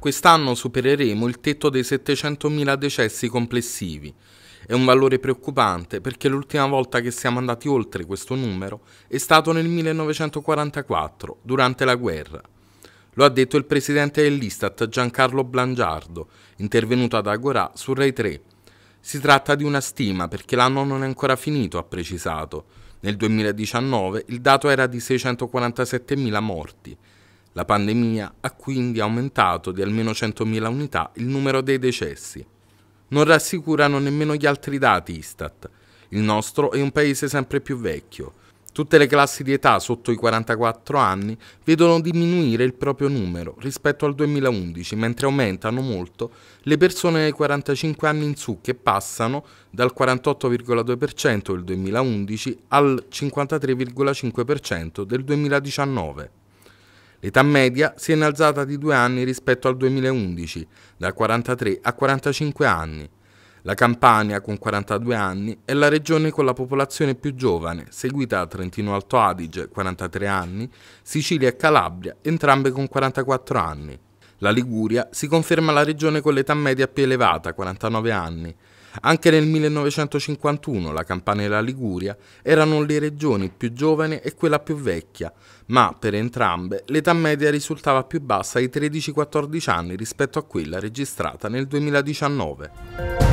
Quest'anno supereremo il tetto dei 700.000 decessi complessivi. È un valore preoccupante perché l'ultima volta che siamo andati oltre questo numero è stato nel 1944, durante la guerra. Lo ha detto il presidente dell'Istat Giancarlo Blangiardo, intervenuto ad Agorà su Rai 3. Si tratta di una stima perché l'anno non è ancora finito, ha precisato. Nel 2019 il dato era di 647.000 morti. La pandemia ha quindi aumentato di almeno 100.000 unità il numero dei decessi. Non rassicurano nemmeno gli altri dati Istat. Il nostro è un paese sempre più vecchio. Tutte le classi di età sotto i 44 anni vedono diminuire il proprio numero rispetto al 2011, mentre aumentano molto le persone dai 45 anni in su che passano dal 48,2% del 2011 al 53,5% del 2019. L'età media si è innalzata di due anni rispetto al 2011, da 43 a 45 anni. La Campania, con 42 anni, è la regione con la popolazione più giovane, seguita da Trentino Alto Adige, 43 anni, Sicilia e Calabria, entrambe con 44 anni. La Liguria si conferma la regione con l'età media più elevata, 49 anni, anche nel 1951 la Campania e la Liguria erano le regioni più giovani e quella più vecchia, ma per entrambe l'età media risultava più bassa ai 13-14 anni rispetto a quella registrata nel 2019.